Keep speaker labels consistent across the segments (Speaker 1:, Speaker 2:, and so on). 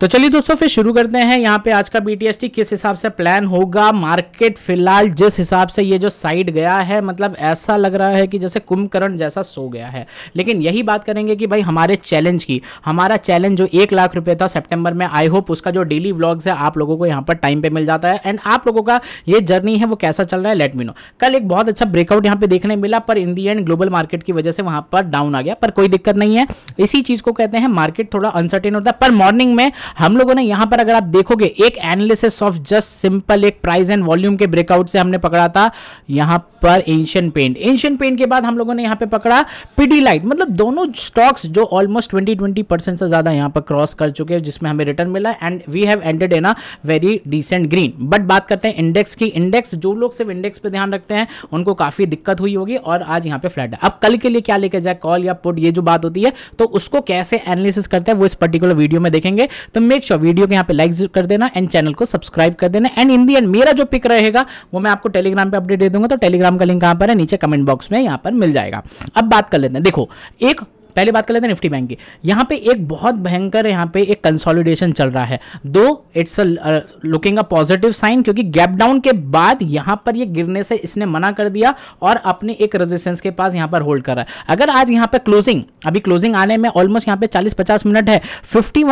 Speaker 1: तो चलिए दोस्तों फिर शुरू करते हैं यहाँ पे आज का बी किस हिसाब से प्लान होगा मार्केट फिलहाल जिस हिसाब से ये जो साइड गया है मतलब ऐसा लग रहा है कि जैसे कुंभकर्ण जैसा सो गया है लेकिन यही बात करेंगे कि भाई हमारे चैलेंज की हमारा चैलेंज जो एक लाख रुपये था सेप्टेम्बर में आई होप उसका जो डेली व्लॉग्स है आप लोगों को यहाँ पर टाइम पर मिल जाता है एंड आप लोगों का ये जर्नी है वो कैसा चल रहा है लेट मी नो कल एक बहुत अच्छा ब्रेकआउट यहाँ पे देखने मिला पर in the end global market की वजह से वहाँ पर डाउन आ गया पर कोई दिक्कत नहीं है इसी चीज़ को कहते हैं मार्केट थोड़ा अनसर्टेन होता है पर मॉर्निंग में हम लोगों ने यहां पर अगर आप देखोगे एक एनालिसिस ऑफ जस्ट सिंपल एक प्राइस एंड वॉल्यूम के ब्रेकआउट से हमने पकड़ा था यहां पर एंशियन पेंट एंशियन पेंट के बाद हम लोगों ने यहां पे पकड़ा पीडी लाइट मतलब दोनों स्टॉक्स जो ऑलमोस्ट ट्वेंटी ट्वेंटी परसेंट से ज़्यादा यहां पर क्रॉस कर चुके हैं जिसमें हमें रिटर्न मिला and we have ended in a very decent green but बात करते हैं इंडेक्स की इंडेक्स जो लोग सिर्फ इंडेक्स पर ध्यान रखते हैं उनको काफ़ी दिक्कत हुई होगी और आज यहां पर फ्लैट है अब कल के लिए क्या लेके जाए कॉल या पुट ये जो बात होती है तो उसको कैसे एनालिसिस करते हैं वो इस पर्टिकुलर वीडियो में देखेंगे तो मेक श्योर वीडियो के यहाँ पे लाइक कर देना एंड चैनल को सब्सक्राइब कर देना एंड इन दी एंड मेरा जो पिक रहेगा वो मैं आपको टेलीग्राम पे अपडेट दे दूंगा तो टेलीग्राम का लिंक कहाँ पर है नीचे कमेंट बॉक्स में यहाँ पर मिल जाएगा अब बात कर लेते हैं देखो एक पहले बात कर लेते हैं निफ्टी बैंक की यहाँ पे एक बहुत भयंकर यहाँ पे एक कंसोलिडेशन चल रहा है though it's looking a positive sign क्योंकि गैप डाउन के बाद यहाँ पर ये यह गिरने से इसने मना कर दिया और अपने एक रेजिस्टेंस के पास यहाँ पर होल्ड कर रहा है अगर आज यहाँ पर क्लोजिंग अभी क्लोजिंग आने में ऑलमोस्ट यहाँ पे चालीस पचास मिनट है फिफ्टी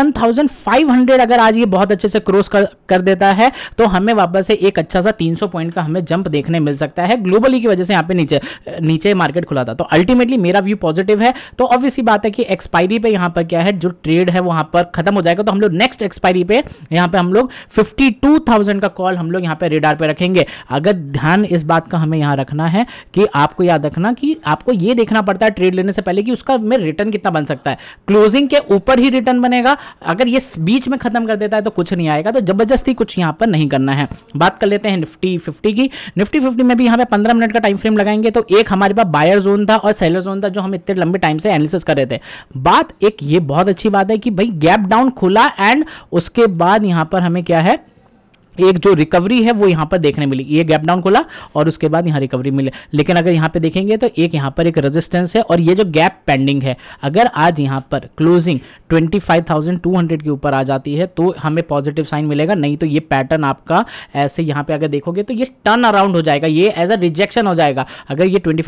Speaker 1: अगर आज ये बहुत अच्छे से क्रॉस कर, कर देता है तो हमें वापस से एक अच्छा सा तीन पॉइंट का हमें जंप देखने मिल सकता है ग्लोबली की वजह से यहाँ पे नीचे नीचे मार्केट खुला था तो अल्टीमेटली मेरा व्यू पॉजिटिव है तो ऑब्वियस सी बात है कि एक्सपायरी पे यहां पर क्या है जो ट्रेड है वहां पर खत्म हो जाएगा तो हम लोग नेक्स्ट एक्सपायरी पे यहां पे हम लोग 52,000 का कॉल हम लोग यहां पे रेडार पे रखेंगे अगर ध्यान इस बात का हमें यहां रखना है कि आपको याद रखना कि आपको यह देखना पड़ता है ट्रेड लेने से पहले कि उसका में रिटर्न कितना बन सकता है क्लोजिंग के ऊपर ही रिटर्न बनेगा अगर ये बीच में खत्म कर देता है तो कुछ नहीं आएगा तो जबरदस्ती कुछ यहां पर नहीं करना है बात कर लेते हैं निफ्टी फिफ्टी की निफ्टी फिफ्टी में भी यहां पर पंद्रह मिनट का टाइम फ्रेम लगाएंगे तो एक हमारे पास बायर जोन था और सेलर जोन था जो हम इतने लंबे टाइम से एनालिसिस डिस्कस कर रहे थे बात एक ये बहुत अच्छी बात है कि भाई गैप डाउन खुला एंड उसके बाद यहां पर हमें क्या है एक जो रिकवरी है वो यहाँ पर देखने मिली ये गैप डाउन खुला और उसके बाद यहाँ रिकवरी मिले लेकिन अगर यहाँ पे देखेंगे तो एक यहाँ पर एक रेजिस्टेंस है और ये जो गैप पेंडिंग है अगर आज यहाँ पर क्लोजिंग 25,200 के ऊपर आ जाती है तो हमें पॉजिटिव साइन मिलेगा नहीं तो ये पैटर्न आपका ऐसे यहाँ पे अगर देखोगे तो ये टर्न अराउंड हो जाएगा ये एज अ रिजेक्शन हो जाएगा अगर ये ट्वेंटी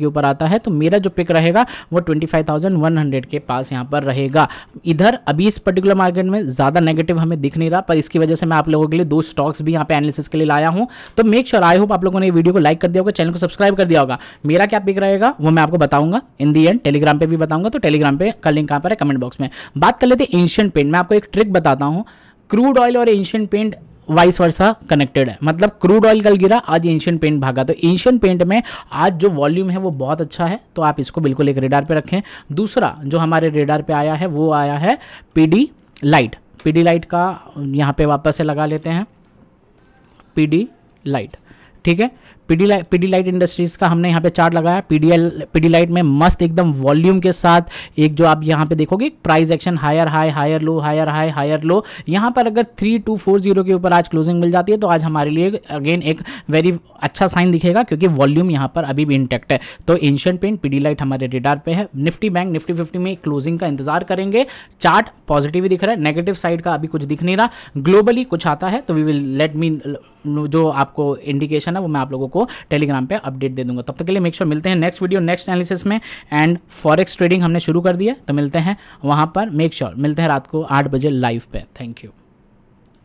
Speaker 1: के ऊपर आता है तो मेरा जो पिक रहेगा वो ट्वेंटी के पास यहाँ पर रहेगा इधर अभी इस पर्टिकुलर मार्केट में ज़्यादा नेगेटिव हमें दिख नहीं रहा पर इसकी वजह से मैं आप लोगों के लिए दो स्टॉक्स भी यहाँ पे एनालिसिस के लिए लाया हूँ तो मेक श्योर आई होप आप लोगों ने वीडियो को लाइक कर दिया होगा चैनल को सब्सक्राइब कर दिया होगा मेरा क्या पिक रहेगा वो मैं आपको बताऊंगा इन दी एंड टेलीग्राम पर भी बताऊंगा तो टेलीग्राम पर का लिंक कहाँ पर है कमेंट बॉक्स में बात कर लेते हैं एंशियन पेंट मैं आपको एक ट्रिक बताता हूँ क्रूड ऑयल और Asian paint vice versa connected है मतलब क्रूड ऑयल कल गिरा आज एशियन पेंट भागा तो एशियन पेंट में आज जो वॉल्यूम है वो बहुत अच्छा है तो आप इसको बिल्कुल एक रेडार पे रखें दूसरा जो हमारे रेडार पे आया है वो आया है PD light P D light का यहाँ पे वापस से लगा लेते हैं पी डी लाइट ठीक है पीडीलाइट पीडीलाइट इंडस्ट्रीज का हमने यहाँ पे चार्ट लगाया पीडीएल पीडीलाइट में मस्त एकदम वॉल्यूम के साथ एक जो आप यहाँ पे देखोगे price action higher high higher low higher high higher low यहाँ पर अगर थ्री टू फोर जीरो के ऊपर आज क्लोजिंग मिल जाती है तो आज हमारे लिए अगेन एक वेरी अच्छा साइन दिखेगा क्योंकि वॉल्यूम यहाँ पर अभी भी इंटेक्ट है तो एंशियंट पेंट पीडीलाइट हमारे रेडार पे है निफ्टी बैंक निफ्टी फिफ्टी में क्लोजिंग का इंतजार करेंगे चार्ट पॉजिटिव ही दिख रहा है नेगेटिव साइड का अभी कुछ दिख नहीं रहा ग्लोबली कुछ आता है तो वी विल लेट मी जो आपको इंडिकेशन है वो मैं आप लोगों को आपको टेलीग्राम पे अपडेट दे दूंगा तब तक के लिए मेक श्योर मिलते हैं नेक्स्ट वीडियो नेक्स्ट एनालिसिस में एंड फॉरेक्स ट्रेडिंग हमने शुरू कर दिया तो मिलते हैं वहाँ पर मेक श्योर मिलते हैं रात को आठ बजे लाइव पे थैंक यू